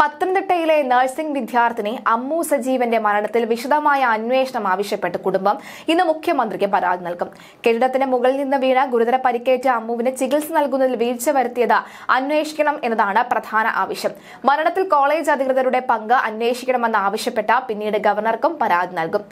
പത്തനംതിട്ടയിലെ നഴ്സിംഗ് വിദ്യാർത്ഥിനി അമ്മു സജീവന്റെ മരണത്തിൽ വിശദമായ അന്വേഷണം ആവശ്യപ്പെട്ട് കുടുംബം ഇന്ന് മുഖ്യമന്ത്രിക്ക് പരാതി നൽകും കെട്ടിടത്തിന് മുകളിൽ നിന്ന് വീണ ഗുരുതര പരിക്കേറ്റ അമ്മുവിന് ചികിത്സ നൽകുന്നതിൽ വീഴ്ച വരുത്തിയത് അന്വേഷിക്കണം എന്നതാണ് പ്രധാന ആവശ്യം മരണത്തിൽ കോളേജ് അധികൃതരുടെ പങ്ക് അന്വേഷിക്കണമെന്ന് ആവശ്യപ്പെട്ട പിന്നീട് ഗവർണർക്കും പരാതി നൽകും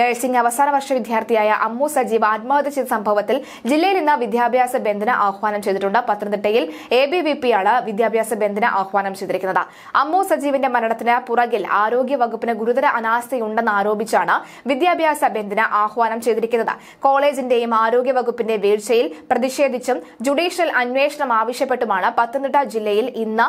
നഴ്സിംഗ് അവസാന വർഷ വിദ്യാർത്ഥിയായ അമ്മു സജീവ് ആത്മഹത്യ ചെയ്ത സംഭവത്തിൽ ജില്ലയിൽ നിന്ന് വിദ്യാഭ്യാസ ബന്ധന ആഹ്വാനം ചെയ്തിട്ടുണ്ട് പത്തനംതിട്ടയിൽ എ ബി വി വിദ്യാഭ്യാസ ബന്ധന ആഹ്വാനം ചെയ്തിരിക്കുന്നത് അമ്മു സജീവിന്റെ മരണത്തിന് പുറകിൽ ആരോഗ്യ വകുപ്പിന് ഗുരുതര അനാസ്ഥയുണ്ടെന്ന് ആരോപിച്ചാണ് വിദ്യാഭ്യാസ ബന്ദിന് ആഹ്വാനം ചെയ്തിരിക്കുന്നത് കോളേജിന്റെയും ആരോഗ്യ വകുപ്പിന്റെ വീഴ്ചയിൽ പ്രതിഷേധിച്ചും ജുഡീഷ്യൽ അന്വേഷണം ആവശ്യപ്പെട്ടുമാണ് പത്തനംതിട്ട ജില്ലയിൽ ഇന്ന്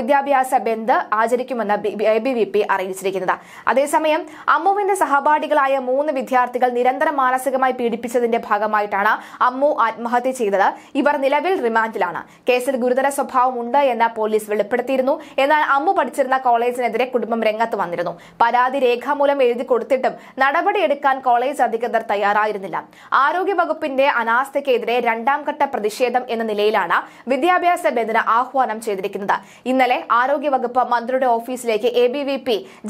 വിദ്യാഭ്യാസ ബന്ദ് ആചരിക്കുമെന്ന് എ അറിയിച്ചിരിക്കുന്നത് അതേസമയം അമ്മുവിന്റെ സഹപാഠികളായ മൂന്ന് വിദ്യാർത്ഥികൾ നിരന്തരം മാനസികമായി പീഡിപ്പിച്ചതിന്റെ ഭാഗമായിട്ടാണ് അമ്മു ആത്മഹത്യ ചെയ്തത് ഇവർ നിലവിൽ റിമാൻഡിലാണ് കേസിൽ ഗുരുതര സ്വഭാവമുണ്ട് എന്ന് പോലീസ് വെളിപ്പെടുത്തിയിരുന്നു എന്നാൽ അമ്മു രാമു പഠിച്ചിരുന്ന കോളേജിനെതിരെ കുടുംബം രംഗത്ത് വന്നിരുന്നു പരാതി രേഖാമൂലം എഴുതി കൊടുത്തിട്ടും നടപടിയെടുക്കാൻ കോളേജ് അധികൃതർ തയ്യാറായിരുന്നില്ല ആരോഗ്യവകുപ്പിന്റെ അനാസ്ഥയ്ക്കെതിരെ രണ്ടാം ഘട്ട പ്രതിഷേധം എന്ന നിലയിലാണ് വിദ്യാഭ്യാസ ബന്ധന ആഹ്വാനം ചെയ്തിരിക്കുന്നത് ഇന്നലെ ആരോഗ്യവകുപ്പ് മന്ത്രിയുടെ ഓഫീസിലേക്ക് എ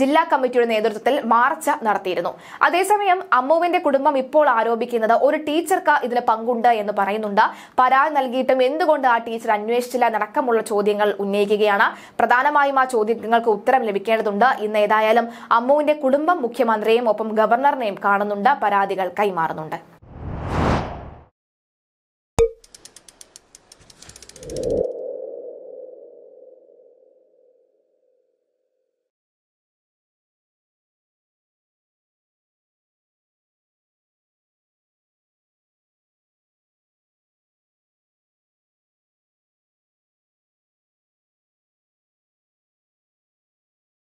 ജില്ലാ കമ്മിറ്റിയുടെ നേതൃത്വത്തിൽ മാർച്ച് നടത്തിയിരുന്നു അതേസമയം അമ്മുവിന്റെ കുടുംബം ഇപ്പോൾ ആരോപിക്കുന്നത് ഒരു ടീച്ചർക്ക് ഇതിന് പങ്കുണ്ട് എന്ന് പറയുന്നുണ്ട് പരാതി നൽകിയിട്ടും എന്തുകൊണ്ട് ആ ടീച്ചർ അന്വേഷിച്ചില്ല അടക്കമുള്ള ചോദ്യങ്ങൾ ഉന്നയിക്കുകയാണ് പ്രധാനമായും ആ ചോദ്യങ്ങൾക്ക് ഉത്തരം ലഭിക്കേണ്ടതുണ്ട് ഇന്ന് ഏതായാലും അമ്മുവിന്റെ കുടുംബം മുഖ്യമന്ത്രിയെയും ഒപ്പം ഗവർണറിനെയും കാണുന്നുണ്ട് പരാതികൾ കൈമാറുന്നുണ്ട്